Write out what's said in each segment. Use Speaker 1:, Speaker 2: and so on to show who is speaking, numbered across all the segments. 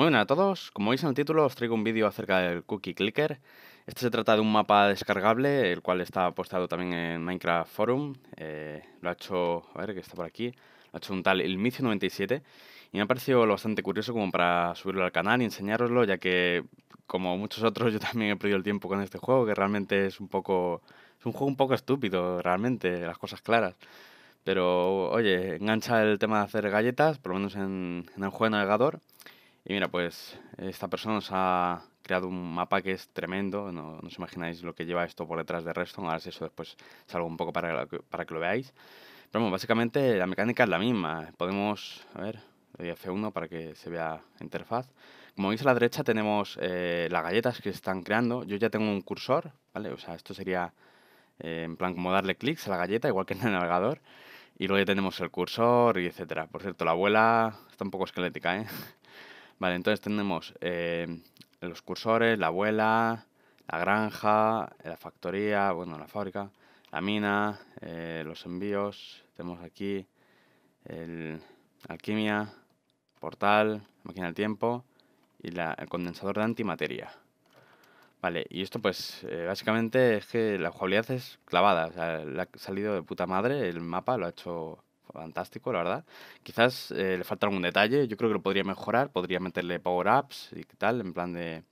Speaker 1: Muy buenas a todos, como veis en el título os traigo un vídeo acerca del Cookie Clicker. Este se trata de un mapa descargable, el cual está postado también en Minecraft Forum. Eh, lo ha hecho, a ver que está por aquí, lo ha hecho un tal Ilmicio97 y me ha parecido lo bastante curioso como para subirlo al canal y enseñároslo, ya que como muchos otros yo también he perdido el tiempo con este juego, que realmente es un poco... Es un juego un poco estúpido, realmente, las cosas claras. Pero, oye, engancha el tema de hacer galletas, por lo menos en, en el juego de navegador. Y mira, pues esta persona nos ha creado un mapa que es tremendo, no, os imagináis lo que lleva esto por detrás de Reston, ahora si eso después salgo un poco para, para que lo veáis. Pero bueno, básicamente la mecánica es la misma, podemos, a ver, doy F1 para que se vea interfaz. Como veis a la derecha tenemos eh, las galletas que se están creando, yo ya tengo un cursor, ¿vale? O sea, esto sería eh, en plan como darle clics a la galleta, igual que en el navegador. Y luego ya tenemos el cursor y etcétera. Por cierto, la abuela está un poco esquelética, ¿eh? Vale, entonces tenemos eh, los cursores, la abuela, la granja, la factoría, bueno, la fábrica, la mina, eh, los envíos, tenemos aquí el alquimia, portal, máquina del tiempo y el condensador de antimateria. Vale, y esto pues eh, básicamente es que la jugabilidad es clavada, o sea, le ha salido de puta madre el mapa, lo ha hecho fantástico, la verdad. Quizás eh, le falta algún detalle, yo creo que lo podría mejorar, podría meterle power-ups y tal, en plan de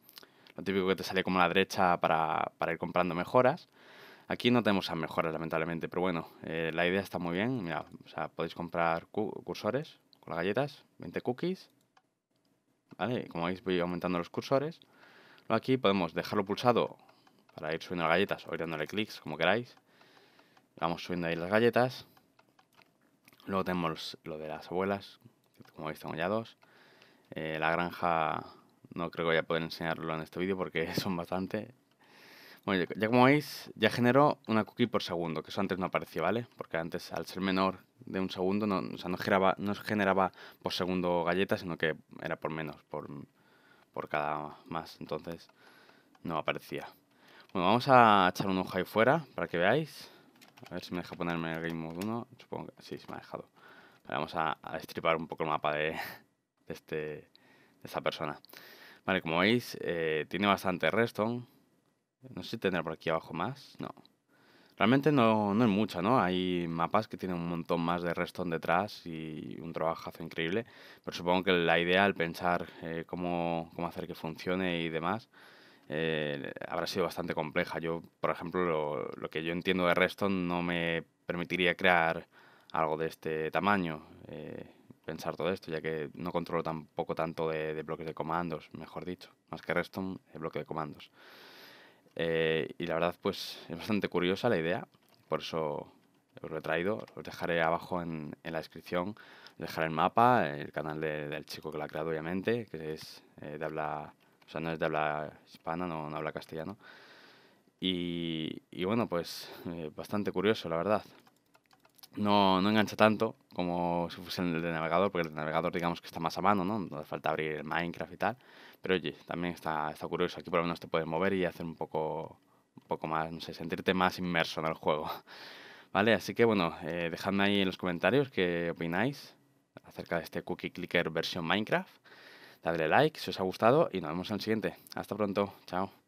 Speaker 1: lo típico que te sale como a la derecha para, para ir comprando mejoras. Aquí no tenemos esas mejoras, lamentablemente, pero bueno, eh, la idea está muy bien. o sea, podéis comprar cursores con las galletas, 20 cookies. ¿Vale? Como veis, voy aumentando los cursores. aquí podemos dejarlo pulsado para ir subiendo las galletas o ir dándole clics, como queráis. Vamos subiendo ahí las galletas. Luego tenemos lo de las abuelas, como veis tengo ya dos. Eh, la granja no creo que voy a poder enseñarlo en este vídeo porque son bastante. Bueno, ya, como veis, ya generó una cookie por segundo, que eso antes no aparecía, ¿vale? Porque antes, al ser menor de un segundo, no, o sea, no, generaba, no generaba por segundo galletas, sino que era por menos, por, por cada más. Entonces, no aparecía. Bueno, vamos a echar un ojo ahí fuera para que veáis. A ver si me deja ponerme el Game Mode 1. Supongo que sí, se me ha dejado. vamos a, destripar un poco el mapa de, este, de esta persona. Vale, como veis, eh, tiene bastante redstone. No sé si tendrá por aquí abajo más. No. Realmente no, no es mucha, ¿no? Hay mapas que tienen un montón más de redstone detrás y un trabajazo increíble. Pero supongo que la idea al pensar eh, cómo, cómo hacer que funcione y demás eh, habrá sido bastante compleja. Yo, por ejemplo, lo, lo, que yo entiendo de Reston no me permitiría crear algo de este tamaño, eh, pensar todo esto, ya que no controlo tampoco tanto de, bloques de comandos, mejor dicho, más que Reston, el eh, bloque de comandos. y la verdad, pues es bastante curiosa la idea, por eso os lo he traído. Os dejaré abajo en, en la descripción, os dejaré el mapa, el canal del chico que lo ha creado, obviamente, que es de habla o sea, no es de habla hispana, no, habla castellano. Y, y bueno, pues eh, bastante curioso, la verdad. No, no engancha tanto como si fuese el de navegador, porque el navegador digamos que está más a mano, ¿no? No hace falta abrir el Minecraft y tal. Pero oye, también está, está curioso. Aquí por lo menos te puedes mover y hacer un poco, un poco más, no sé, sentirte más inmerso en el juego. ¿Vale? Así que bueno, eh, dejadme ahí en los comentarios qué opináis acerca de este Cookie Clicker versión Minecraft. Dadle like si os ha gustado y nos vemos en el siguiente. Hasta pronto. Chao.